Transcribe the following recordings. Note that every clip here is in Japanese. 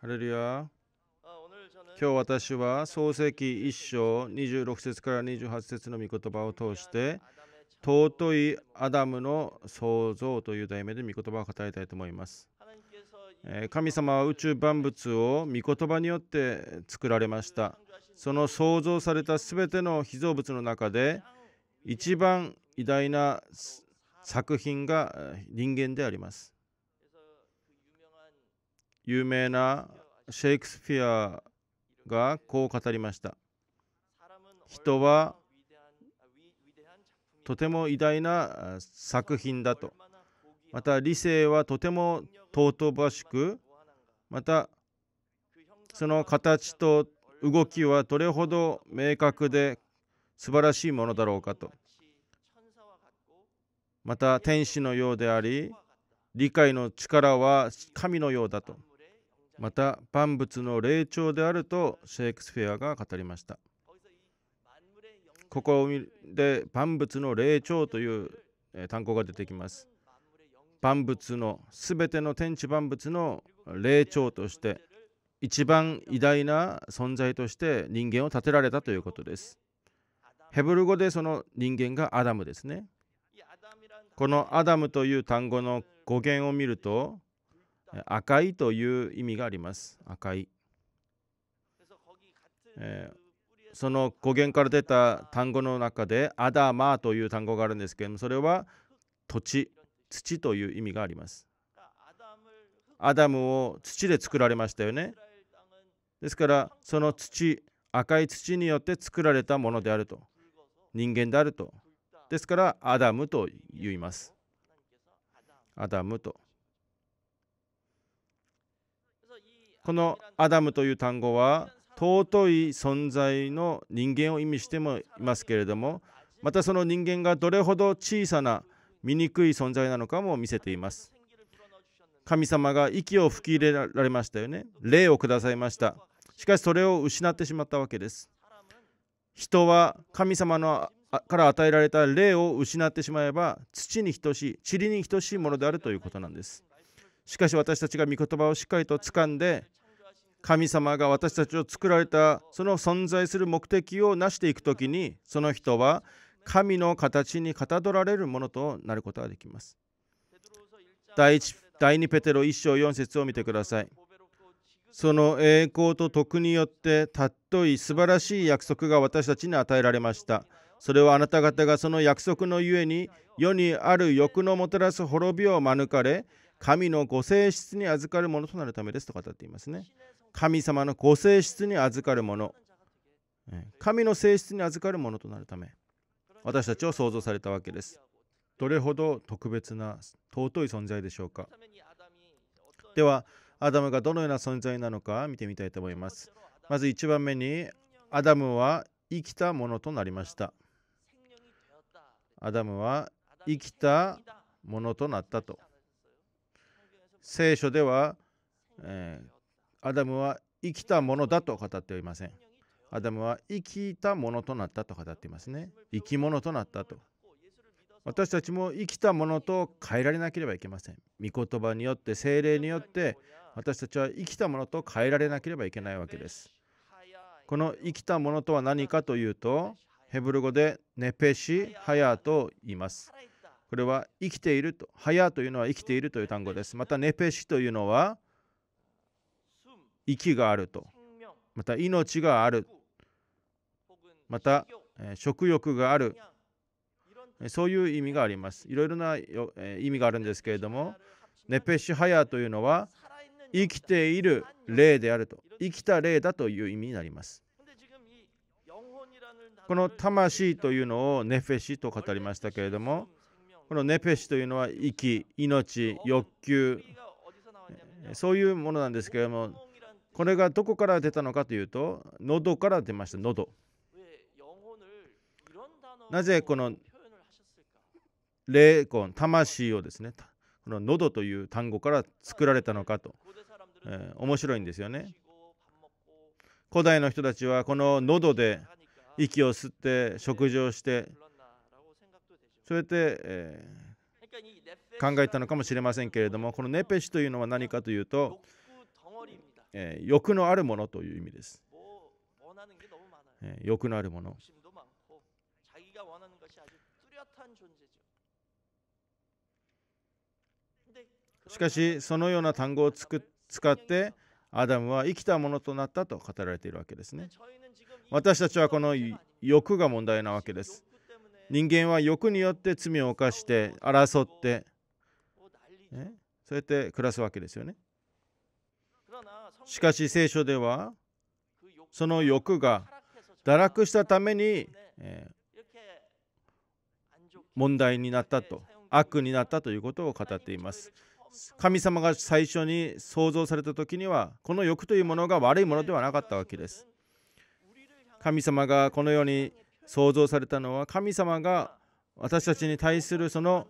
ハレルヤ今日私は創世記1章26節から28節の御言葉を通して尊いアダムの創造という題名で御言葉を語りたいと思います。神様は宇宙万物を御言葉によって作られました。その創造された全ての被造物の中で一番偉大な作品が人間であります。有名なシェイクスピアがこう語りました人はとても偉大な作品だとまた理性はとても尊ばしくまたその形と動きはどれほど明確で素晴らしいものだろうかとまた天使のようであり理解の力は神のようだとまた万物の霊長であるとシェイクスフェアが語りましたここで万物の霊長という単語が出てきます万物の全ての天地万物の霊長として一番偉大な存在として人間を立てられたということですヘブル語でその人間がアダムですねこのアダムという単語の語源を見ると赤いという意味があります。赤い。えー、その語源から出た単語の中でアダマという単語があるんですけれどもそれは土地土という意味がありますアダムを土で作られましたよねですからその土赤い土によって作られたものであると人間であるとですからアダムと言いますアダムとこのアダムという単語は尊い存在の人間を意味してもいますけれどもまたその人間がどれほど小さな醜い存在なのかも見せています神様が息を吹き入れられましたよね霊をくださいましたしかしそれを失ってしまったわけです人は神様のから与えられた霊を失ってしまえば土に等しい塵に等しいものであるということなんですしかし私たちが御言葉をしっかりと掴んで神様が私たちを作られたその存在する目的を成していく時にその人は神の形にかたどられるものとなることができます。第 ,1 第2ペテロ1章4節を見てください。その栄光と徳によってたっとい素晴らしい約束が私たちに与えられました。それはあなた方がその約束のゆえに世にある欲のもたらす滅びを免れ神のご性質に預かるものとなるためですと語っていますね。神様のご性質に預かるもの。神の性質に預かるものとなるため、私たちを創造されたわけです。どれほど特別な尊い存在でしょうか。では、アダムがどのような存在なのか見てみたいと思います。まず1番目に、アダムは生きたものとなりました。アダムは生きたものとなったと。聖書では、えー、アダムは生きたものだと語っておりません。アダムは生きたものとなったと語っていますね。生き物となったと。私たちも生きたものと変えられなければいけません。御言葉によって、精霊によって、私たちは生きたものと変えられなければいけないわけです。この生きたものとは何かというと、ヘブル語でネペシ・ハヤと言います。これは生きていると。早というのは生きているという単語です。また、ネペシというのは息があると。また、命がある。また、食欲がある。そういう意味があります。いろいろな意味があるんですけれども、ネペシハヤというのは生きている霊であると、生きた霊だという意味になります。この魂というのをネフェシと語りましたけれども、このネペシというのは息、命、欲求、そういうものなんですけれども、これがどこから出たのかというと、喉から出ました、喉。なぜこの霊魂、魂をですね、この喉という単語から作られたのかと、えー、面白いんですよね。古代の人たちはこの喉で息を吸って食事をしてそうやって、えー、考えたのかもしれませんけれどもこのネペシというのは何かというと、えー、欲のあるものという意味です、えー、欲のあるものしかしそのような単語を使ってアダムは生きたものとなったと語られているわけですね私たちはこの欲が問題なわけです人間は欲によって罪を犯して争って、そうやって暮らすわけですよねしかし聖書ではその欲が堕落したために、え問題になったと悪になったということを語っています神様が最初に創造された時にはこの欲というものが悪いものではなかったわけです神様がこのように創造されたのは神様が私たちに対するその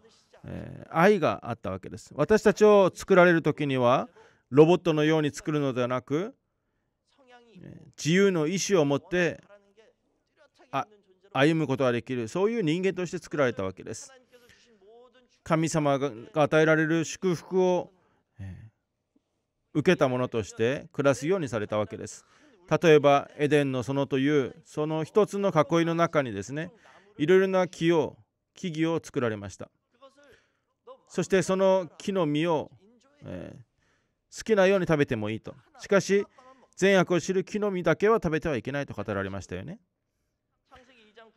愛があったわけです私たちを作られる時にはロボットのように作るのではなく自由の意志を持って歩むことができるそういう人間として作られたわけです神様が与えられる祝福を受けたものとして暮らすようにされたわけです例えばエデンの園というその一つの囲いの中にですねいろいろな木を木々を作られましたそしてその木の実を、えー、好きなように食べてもいいとしかし善悪を知る木の実だけは食べてはいけないと語られましたよね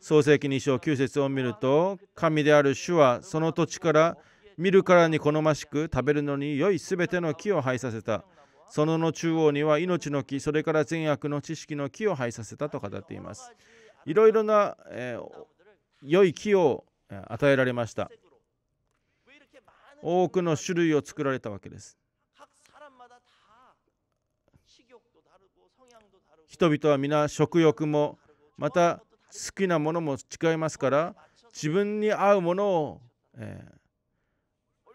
創世記2章9節を見ると神である主はその土地から見るからに好ましく食べるのに良いすべての木を生えさせたそのの中央には命の木、それから善悪の知識の木を生えさせたと語っています。いろいろな、えー、良い木を与えられました。多くの種類を作られたわけです。人々は皆食欲もまた好きなものも違いますから自分に合うものを、えー、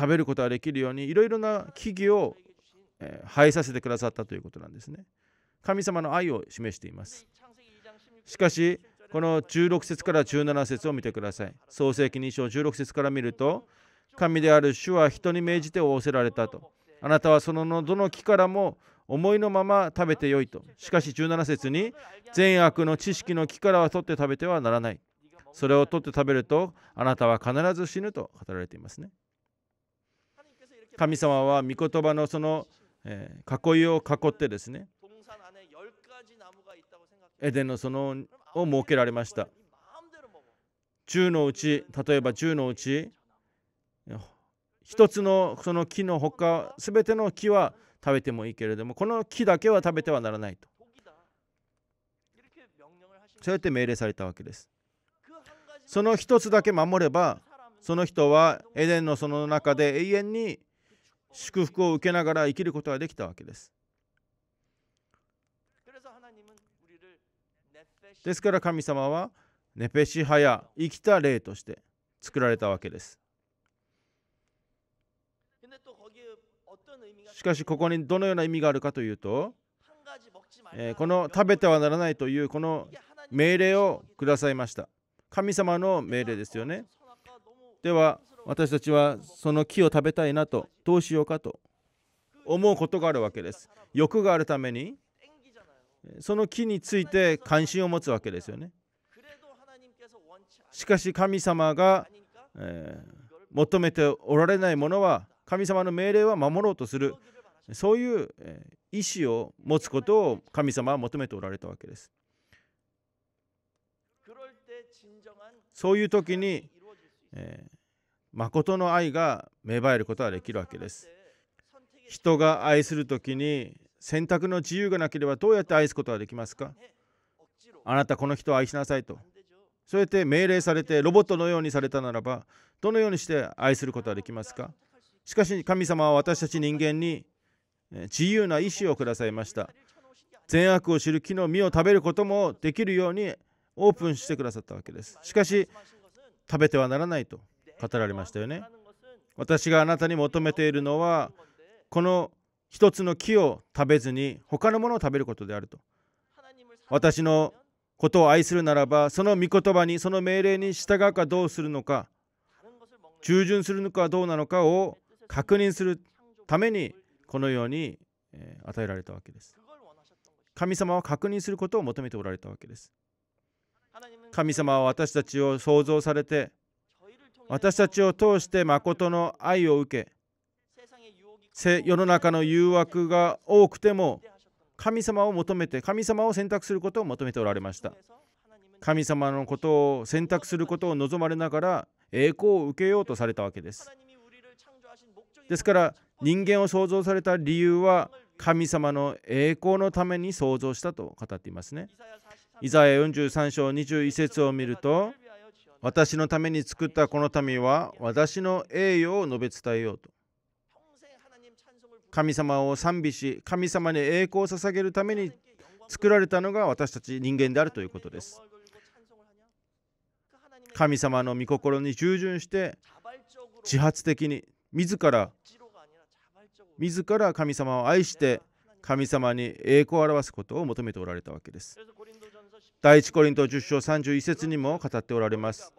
食べることができるようにいろいろな木々をえさせてくださったということなんですね。神様の愛を示しています。しかし、この16節から17節を見てください。創世記2章16節から見ると、神である主は人に命じて仰せられたと。あなたはそのどの木からも思いのまま食べてよいと。しかし17節に、善悪の知識の木からは取って食べてはならない。それを取って食べると、あなたは必ず死ぬと語られていますね。神様は御言葉のそのえー、囲いを囲ってですねエデンの園を設けられました10のうち例えば10のうち1つのその木のほか全ての木は食べてもいいけれどもこの木だけは食べてはならないとそうやって命令されたわけですその1つだけ守ればその人はエデンの園の中で永遠に祝福を受けながら生きることができたわけです。ですから神様はネペシハや生きた霊として作られたわけです。しかしここにどのような意味があるかというと、えー、この食べてはならないというこの命令をくださいました。神様の命令ですよね。では私たちはその木を食べたいなとどうしようかと思うことがあるわけです欲があるためにその木について関心を持つわけですよねしかし神様が、えー、求めておられないものは神様の命令は守ろうとするそういう意志を持つことを神様は求めておられたわけですそういう時に、えー誠の愛が芽生えることができるわけです。人が愛するときに選択の自由がなければどうやって愛すことができますかあなたこの人を愛しなさいと。そうやって命令されてロボットのようにされたならばどのようにして愛することはできますかしかし神様は私たち人間に自由な意志をくださいました。善悪を知る木の実を食べることもできるようにオープンしてくださったわけです。しかし食べてはならないと。語られましたよね。私があなたに求めているのはこの一つの木を食べずに他のものを食べることであると。私のことを愛するならばその御言葉にその命令に従うかどうするのか従順するのかどうなのかを確認するためにこのように与えられたわけです。神様は確認することを求めておられたわけです。神様は私たちを創造されて私たちを通して誠の愛を受け世の中の誘惑が多くても神様を求めて神様を選択することを求めておられました神様のことを選択することを望まれながら栄光を受けようとされたわけですですから人間を創造された理由は神様の栄光のために創造したと語っていますねイザヤ43章21節を見ると私のために作ったこの民は私の栄誉を述べ伝えようと。神様を賛美し、神様に栄光を捧げるために作られたのが私たち人間であるということです。神様の御心に従順して自発的に自ら自ら神様を愛して神様に栄光を表すことを求めておられたわけです。第一コリント10章31節にも語っておられます。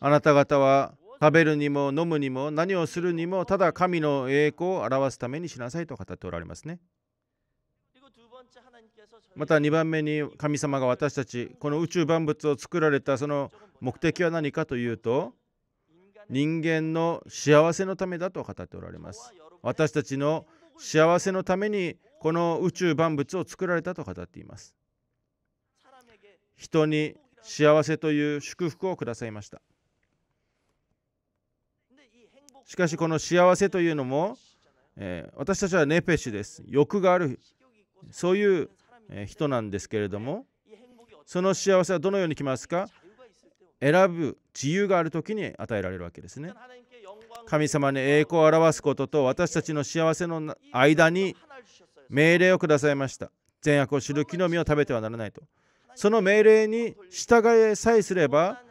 あなた方は食べるにも飲むにも何をするにもただ神の栄光を表すためにしなさいと語っておられますね。また2番目に神様が私たちこの宇宙万物を作られたその目的は何かというと人間の幸せのためだと語っておられます。私たちの幸せのためにこの宇宙万物を作られたと語っています。人に幸せという祝福をくださいましたしかしこの幸せというのも、え私たちはネペシュです欲があるそういう人なんですけれどもその幸せはどのように来ますか選ぶ自由がある時に与えられるわけですね神様に栄光を表すことと私たちの幸せの間に命令をくださいました善悪を知る木の実を食べてはならないとその命令に従えさえすれば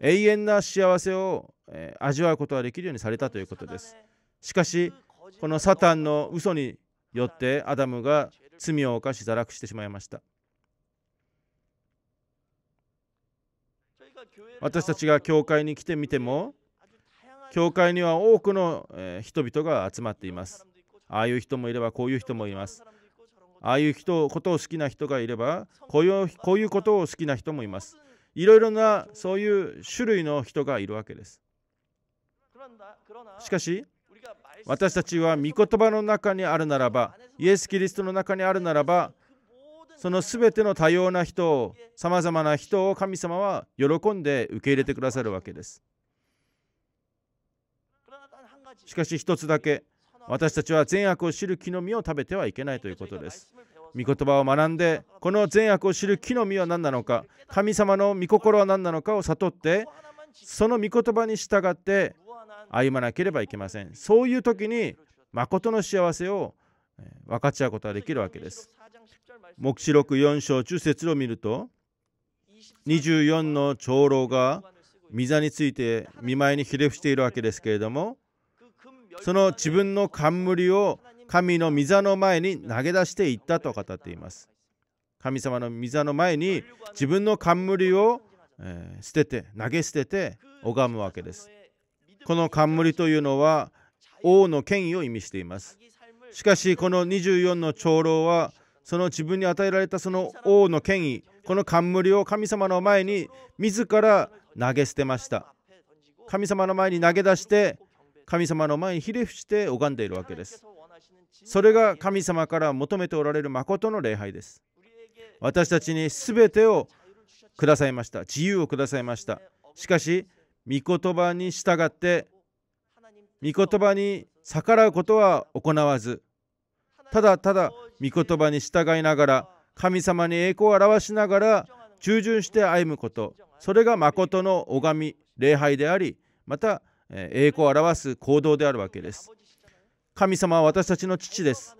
永遠な幸せを味わうことができるようにされたということですしかしこのサタンの嘘によってアダムが罪を犯し堕落してしまいました私たちが教会に来てみても教会には多くの人々が集まっていますああいう人もいればこういう人もいますああいう人ことを好きな人がいればこういうこういうことを好きな人もいますいろいろなそういう種類の人がいるわけですしかし私たちは御言葉の中にあるならばイエス・キリストの中にあるならばそのすべての多様な人をさまざまな人を神様は喜んで受け入れてくださるわけですしかし一つだけ私たちは善悪を知る木の実を食べてはいけないということです。御言葉を学んで、この善悪を知る木の実は何なのか、神様の御心は何なのかを悟って、その御言葉に従って歩まなければいけません。そういう時に、誠の幸せを分かち合うことができるわけです。黙示録4章中節を見ると、24の長老が、御座について見舞いにひれ伏しているわけですけれども、その自分の冠を神の御座の前に投げ出していったと語っています。神様の御座の前に自分の冠を、え捨てて投げ捨てて拝むわけです。この冠というのは王の権威を意味しています。しかしこの24の長老はその自分に与えられたその王の権威この冠を神様の前に自ら投げ捨てました。神様の前に投げ出して神様の前にひれ伏して拝んでいるわけです。それが神様から求めておられる誠の礼拝です。私たちに全てをくださいました。自由をくださいました。しかし、御言葉に従って、御言葉に逆らうことは行わず、ただただ御言葉に従いながら、神様に栄光を表しながら、従順して歩むこと、それが誠の拝み、礼拝であり、また栄光を表す行動であるわけです。神様は私たちの父です。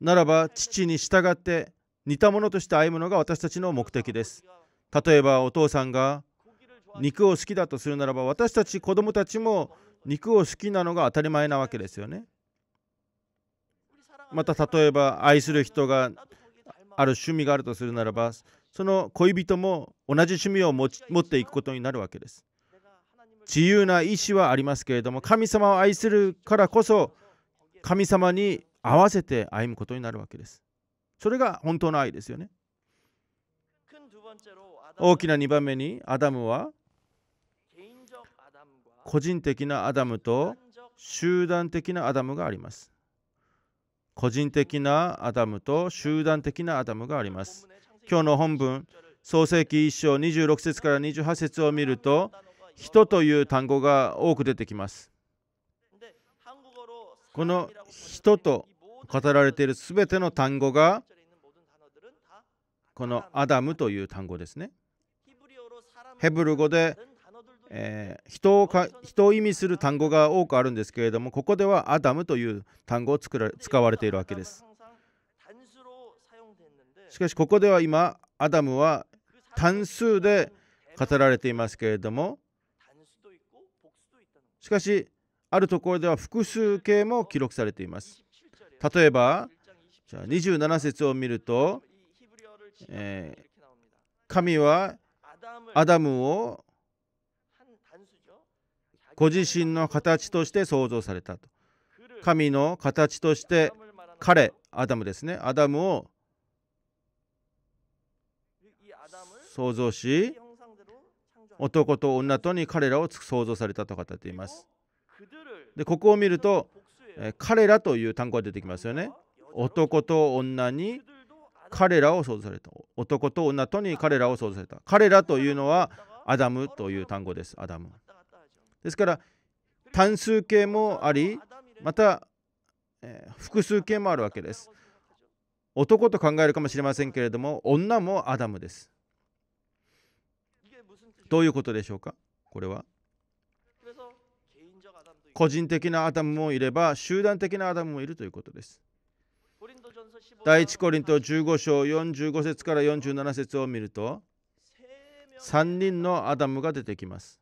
ならば父に従って似たものとして歩むのが私たちの目的です。例えばお父さんが肉を好きだとするならば私たち子供たちも肉を好きなのが当たり前なわけですよね。また例えば愛する人がある趣味があるとするならばその恋人も同じ趣味を持っていくことになるわけです。自由な意志はありますけれども神様を愛するからこそ神様に合わせて歩むことになるわけですそれが本当の愛ですよね大きな2番目にアダムは個人的なアダムと集団的なアダムがあります個人的なアダムと集団的なアダムがあります今日の本文創世記1章26節から28節を見ると人という単語が多く出てきます。この人と語られているすべての単語がこのアダムという単語ですね。ヘブル語で、えー、人をか人を意味する単語が多くあるんですけれどもここではアダムという単語を作ら使われているわけです。しかしここでは今アダムは単数で語られていますけれどもしかしあるところでは複数形も記録されています例えばじゃあ27節を見ると、えー、神はアダムをご自身の形として創造されたと神の形として彼アダムですねアダムを創造し男と女とに彼らを創造されたと語っています。でここを見ると、え彼らという単語が出てきますよね。男と女に彼らを想像された。男と女とに彼らを想像された。彼らというのはアダムという単語です。アダム。ですから単数形もあり、また、え複数形もあるわけです。男と考えるかもしれませんけれども、女もアダムです。どういうことでしょうかこれは個人的なアダムもいれば集団的なアダムもいるということです。第一コリント15章45節から47節を見ると3人のアダムが出てきます。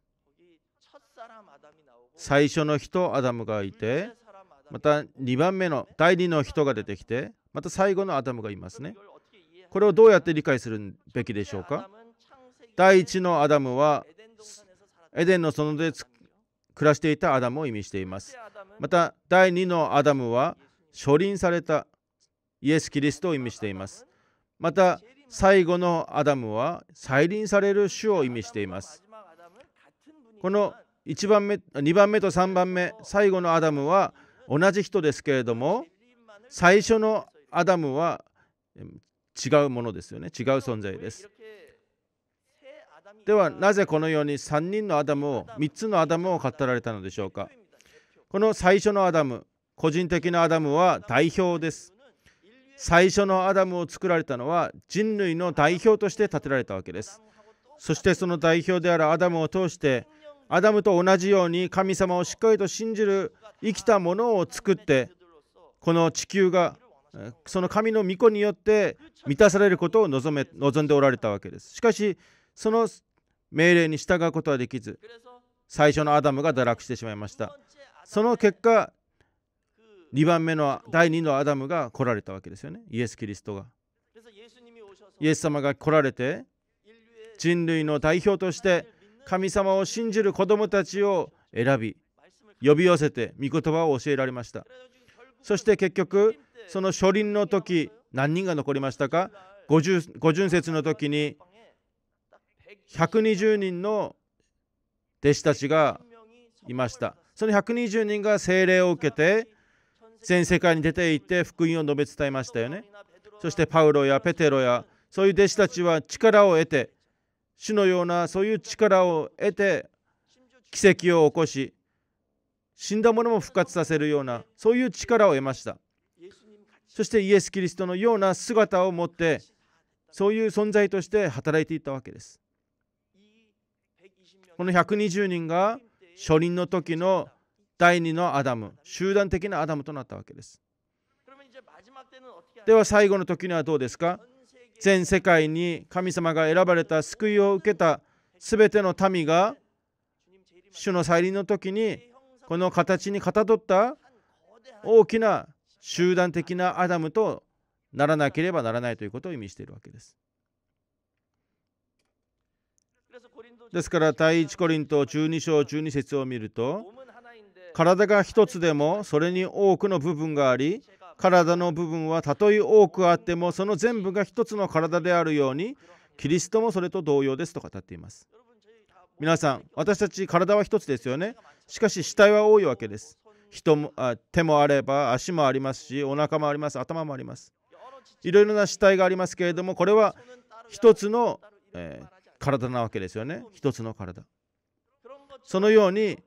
最初の人アダムがいてまた2番目の第2の人が出てきてまた最後のアダムがいますね。これをどうやって理解するべきでしょうか第一のアダムはエデンの園で暮らしていたアダムを意味していますまた第二のアダムは処輪されたイエス・キリストを意味していますまた最後のアダムは再臨される主を意味していますこの1番目2番目と3番目最後のアダムは同じ人ですけれども最初のアダムは違うものですよね違う存在ですではなぜこのように3人のアダムを3つのアダムを語られたのでしょうかこの最初のアダム個人的なアダムは代表です最初のアダムを作られたのは人類の代表として立てられたわけですそしてその代表であるアダムを通してアダムと同じように神様をしっかりと信じる生きたものを作ってこの地球がその神の御子によって満たされることを望め望んでおられたわけですしかしその命令に従うことはできず最初のアダムが堕落してしまいましたその結果2番目の第2のアダムが来られたわけですよねイエス・キリストがイエス様が来られて人類の代表として神様を信じる子供たちを選び呼び寄せて御言葉を教えられましたそして結局その初輪の時何人が残りましたかご純節の時に120人の弟子たちがいましたその120人が聖霊を受けて全世界に出て行って福音を述べ伝えましたよねそしてパウロやペテロやそういう弟子たちは力を得て主のようなそういう力を得て奇跡を起こし死んだ者も復活させるようなそういう力を得ましたそしてイエス・キリストのような姿を持ってそういう存在として働いていったわけですこの120人が初任の時の第2のアダム集団的なアダムとなったわけですでは最後の時にはどうですか全世界に神様が選ばれた救いを受けた全ての民が主の再臨の時にこの形にかたどった大きな集団的なアダムとならなければならないということを意味しているわけです。ですから第1コリント12章12節を見ると体が一つでもそれに多くの部分があり体の部分はたとえ多くあってもその全部が一つの体であるようにキリストもそれと同様ですと語っています皆さん私たち体は一つですよねしかし死体は多いわけです人もあ手もあれば足もありますしお腹もあります頭もありますいろいろな死体がありますけれどもこれは一つの、えー、体なわけですよね一つの体そのように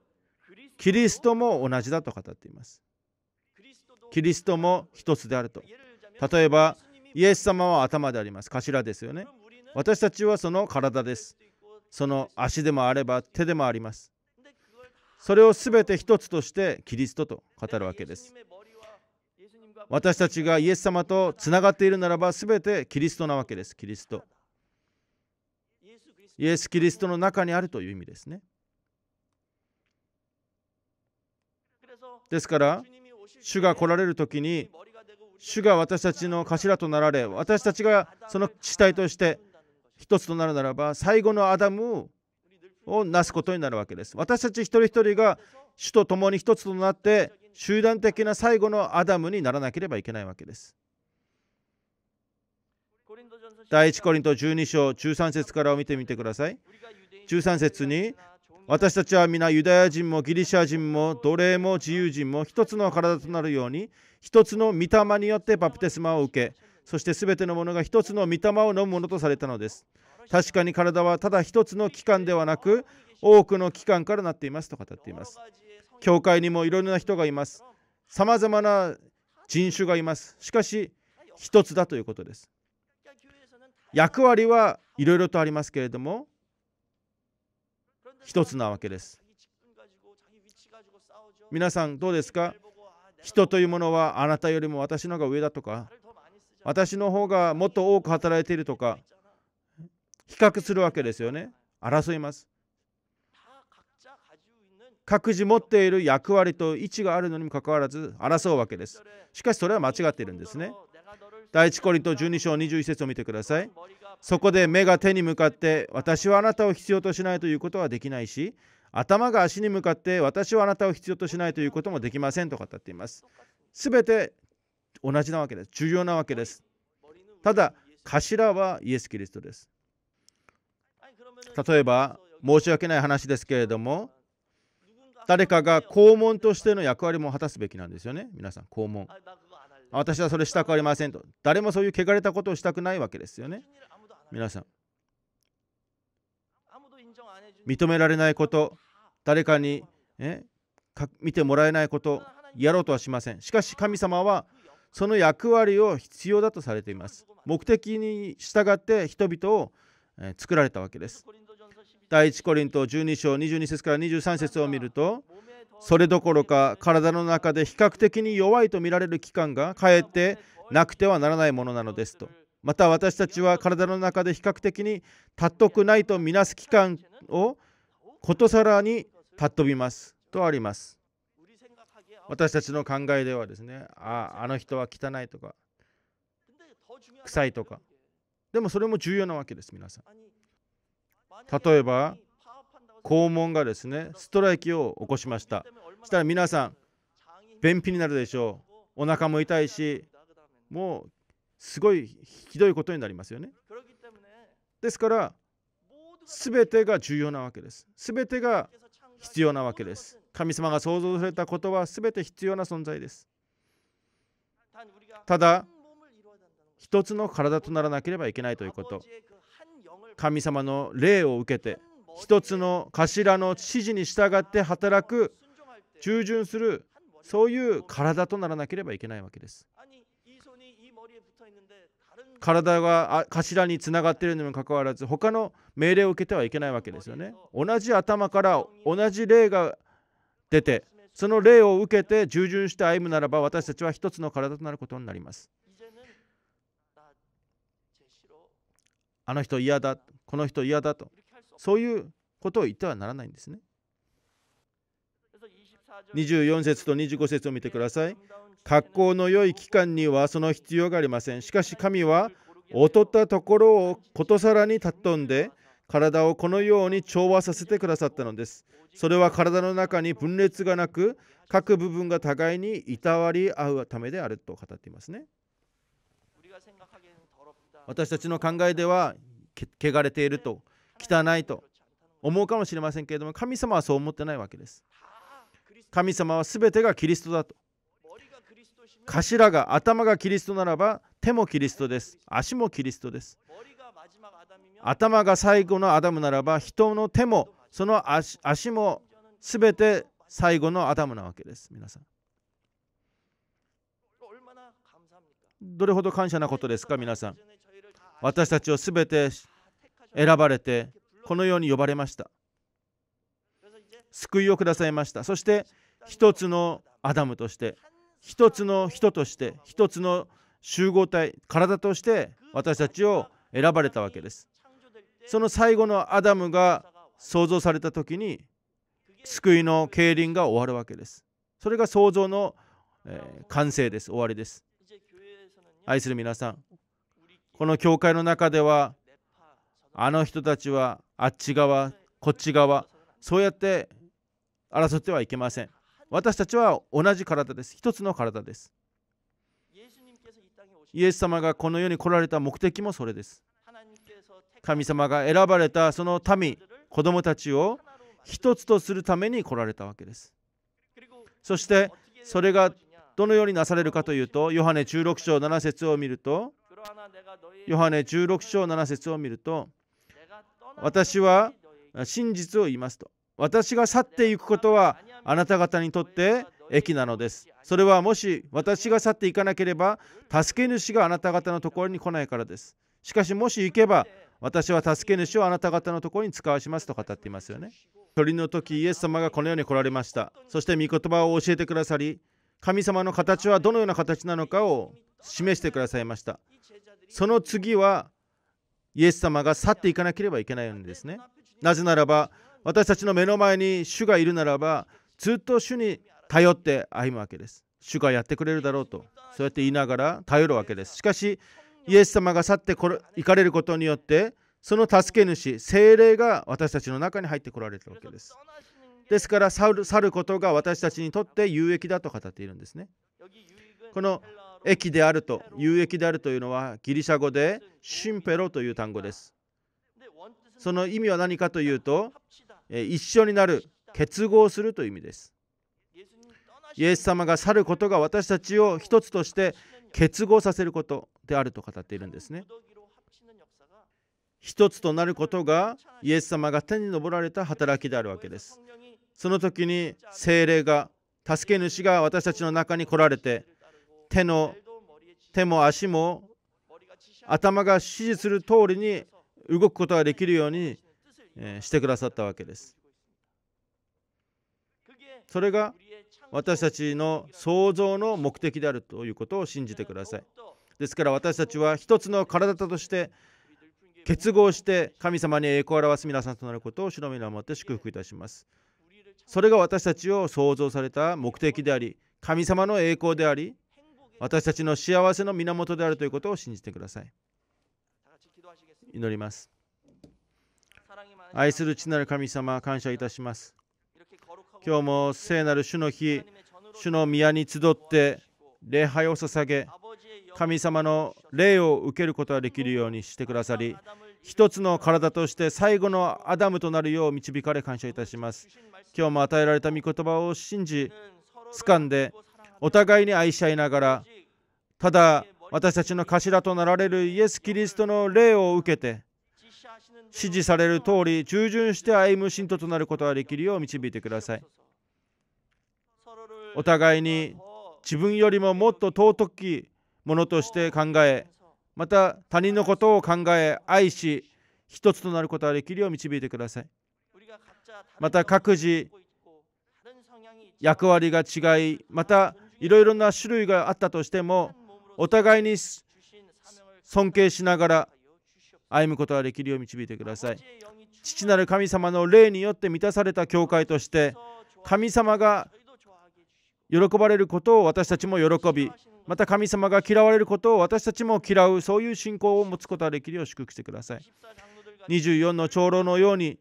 キリストも同じだと語っていますキリストも一つであると例えばイエス様は頭であります頭ですよね私たちはその体ですその足でもあれば手でもありますそれを全て一つとしてキリストと語るわけです私たちがイエス様とつながっているならば全てキリストなわけですキリストイエス・キリストの中にあるという意味ですね。ですから、主が来られる時に、主が私たちの頭となられ、私たちがその主体として一つとなるならば、最後のアダムをなすことになるわけです。私たち一人一人が主と共に一つとなって、集団的な最後のアダムにならなければいけないわけです。第1コリント12章13節からを見てみてください13節に私たちは皆ユダヤ人もギリシャ人も奴隷も自由人も一つの体となるように一つの御霊によってバプテスマを受けそして全てのものが一つの御霊を飲むものとされたのです確かに体はただ一つの器官ではなく多くの器官からなっていますと語っています教会にもいろいろな人がいますさまざまな人種がいますしかし一つだということです役割はいろいろとありますけれども一つなわけです皆さんどうですか人というものはあなたよりも私の方が上だとか私の方がもっと多く働いているとか比較するわけですよね争います各自持っている役割と位置があるのにもかかわらず争うわけですしかしそれは間違っているんですね第一コリント12章21節を見てください。そこで目が手に向かって私はあなたを必要としないということはできないし頭が足に向かって私はあなたを必要としないということもできませんと語っています。すべて同じなわけです。重要なわけです。ただ頭はイエス・キリストです。例えば申し訳ない話ですけれども誰かが肛門としての役割も果たすべきなんですよね皆さん肛門私はそれしたくありませんと誰もそういう汚れたことをしたくないわけですよね皆さん認められないこと誰かにえ見てもらえないことやろうとはしませんしかし神様はその役割を必要だとされています目的に従って人々を作られたわけです第1コリント12章22節から23節を見るとそれどころか体の中で比較的に弱いと見られる器官がかえってなくてはならないものなのですとまた私たちは体の中で比較的に尊くないとみなす器官をことさらに尊びますとあります私たちの考えではですねああの人は汚いとか臭いとかでもそれも重要なわけです皆さん例えば肛門がですねストライキを起こしましたしたら皆さん便秘になるでしょうお腹も痛いしもうすごいひどいことになりますよねですから全てが重要なわけです全てが必要なわけです神様が創造されたことは全て必要な存在ですただ一つの体とならなければいけないということ神様の霊を受けて一つの頭の指示に従って働く従順するそういう体とならなければいけないわけです体が頭につながっているにもかかわらず他の命令を受けてはいけないわけですよね同じ頭から同じ霊が出てその霊を受けて従順して歩むならば私たちは一つの体となることになりますあの人嫌だこの人嫌だとそういうことを言ってはならないんですね。24節と25節を見てください。格好の良い期間にはその必要がありません。しかし神は劣ったところをことさらに尊んで体をこのように調和させてくださったのです。それは体の中に分裂がなく各部分が互いにいたわり合うためであると語っていますね。私たちの考えでは汚れていると汚いと思うかもしれませんけれども神様はそう思ってないわけです神様は全てがキリストだと頭が頭がキリストならば手もキリストです足もキリストです頭が最後のアダムならば人の手もその足足も全て最後のアダムなわけです皆さんどれほど感謝なことですか皆さん私たちを全て選ばれてこのように呼ばれました救いをくださいましたそして一つのアダムとして一つの人として一つの集合体体として私たちを選ばれたわけですその最後のアダムが創造された時に救いの競輪が終わるわけですそれが創造の、え完成です終わりです愛する皆さんこの教会の中ではあの人たちはあっち側こっち側そうやって争ってはいけません私たちは同じ体です一つの体ですイエス様がこの世に来られた目的もそれです神様が選ばれたその民子供たちを一つとするために来られたわけですそしてそれがどのようになされるかというとヨハネ16章7節を見るとヨハネ16章7節を見ると私は真実を言いますと。私が去っていくことはあなた方にとって益なのです。それはもし私が去っていかなければ助け主があなた方のところに来ないからです。しかしもし行けば私は助け主をあなた方のところに使わしますと語っていますよね。鳥の時イエス様がこの世に来られました。そして御言葉を教えてくださり神様の形はどのような形なのかを示してくださいました。その次はイエス様が去っていかなければいけないんですね。なぜならば私たちの目の前に主がいるならばずっと主に頼って歩むわけです。主がやってくれるだろうとそうやって言いながら頼るわけです。しかしイエス様が去ってこれ行かれることによってその助け主精霊が私たちの中に入ってこられたわけです。ですから去ることが私たちにとって有益だと語っているんですね。この益であると有益であるというのはギリシャ語でシンペロという単語ですその意味は何かというと一緒になる結合するという意味ですイエス様が去ることが私たちを一つとして結合させることであると語っているんですね一つとなることがイエス様が手に上られた働きであるわけですその時に精霊が助け主が私たちの中に来られて手の手も足も頭が指示する通りに動くことができるようにしてくださったわけです。それが私たちの創造の目的であるということを信じてください。ですから私たちは一つの体として結合して神様に栄光を表す皆さんとなることを主の皆をもって祝福いたします。それが私たちを創造された目的であり、神様の栄光であり、私たちの幸せの源であるということを信じてください。祈ります。愛する父なる神様、感謝いたします。今日も聖なる主の日、主の宮に集って礼拝を捧げ、神様の霊を受けることができるようにしてくださり、一つの体として最後のアダムとなるよう導かれ感謝いたします。今日も与えられた御言葉を信じ、掴んで、お互いに愛し合いながらただ私たちの頭となられるイエス・キリストの霊を受けて指示される通り従順して歩む信徒となることができるよう導いてくださいお互いに自分よりももっと尊きものとして考えまた他人のことを考え愛し一つとなることができるよう導いてくださいまた各自役割が違いまたいろいろな種類があったとしてもお互いに尊敬しながら歩むことができるよう導いてください父なる神様の霊によって満たされた教会として神様が喜ばれることを私たちも喜びまた神様が嫌われることを私たちも嫌うそういう信仰を持つことができるよう祝福してください24の長老のように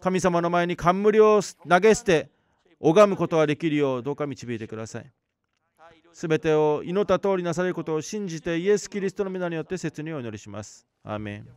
神様の前に冠を投げ捨て拝むことができるようどうか導いてください全てを祈った通りなされることを信じてイエス・キリストの皆によって切にお祈りします。アーメン